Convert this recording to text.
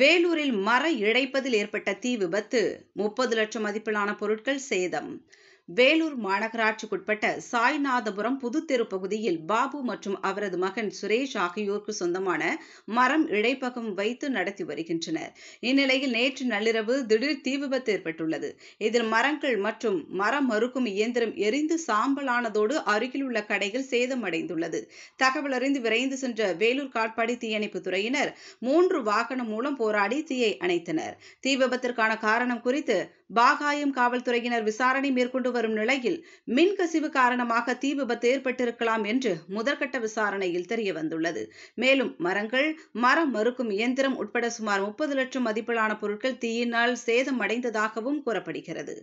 வேலூரில் மர இழைப்பதில் ஏற்பட்ட தீ விபத்து முப்பது லட்சம் மதிப்பிலான பொருட்கள் சேதம் வேலூர் மாநகராட்சிக்குட்பட்ட சாய்நாதபுரம் புதுத்தெரு பகுதியில் பாபு மற்றும் அவரது மகன் சுரேஷ் ஆகியோருக்கு சொந்தமான மரம் இடைப்பகம் வைத்து நடத்தி வருகின்றனர் இந்நிலையில் நேற்று நள்ளிரவு திடீர் தீ விபத்து ஏற்பட்டுள்ளது இதில் மரங்கள் மற்றும் மரம் மறுக்கும் இயந்திரம் எரிந்து சாம்பலானதோடு உள்ள கடைகள் சேதமடைந்துள்ளது தகவல் அறிந்து விரைந்து சென்ற வேலூர் காட்பாடி தீயணைப்பு துறையினர் மூன்று வாகனம் மூலம் போராடி தீயை அணைத்தனர் தீ விபத்திற்கான காரணம் குறித்து பாகாயம் காவல்துறையினர் விசாரணை மேற்கொண்டு வரும் நிலையில் மின் கசிவு காரணமாக தீ விபத்து ஏற்பட்டிருக்கலாம் என்று முதற்கட்ட விசாரணையில் தெரியவந்துள்ளது மேலும் மரங்கள் மரம் மறுக்கும் இயந்திரம் உட்பட சுமார் முப்பது லட்சம் மதிப்பிலான பொருட்கள் தீயினால் சேதமடைந்ததாகவும் கூறப்படுகிறது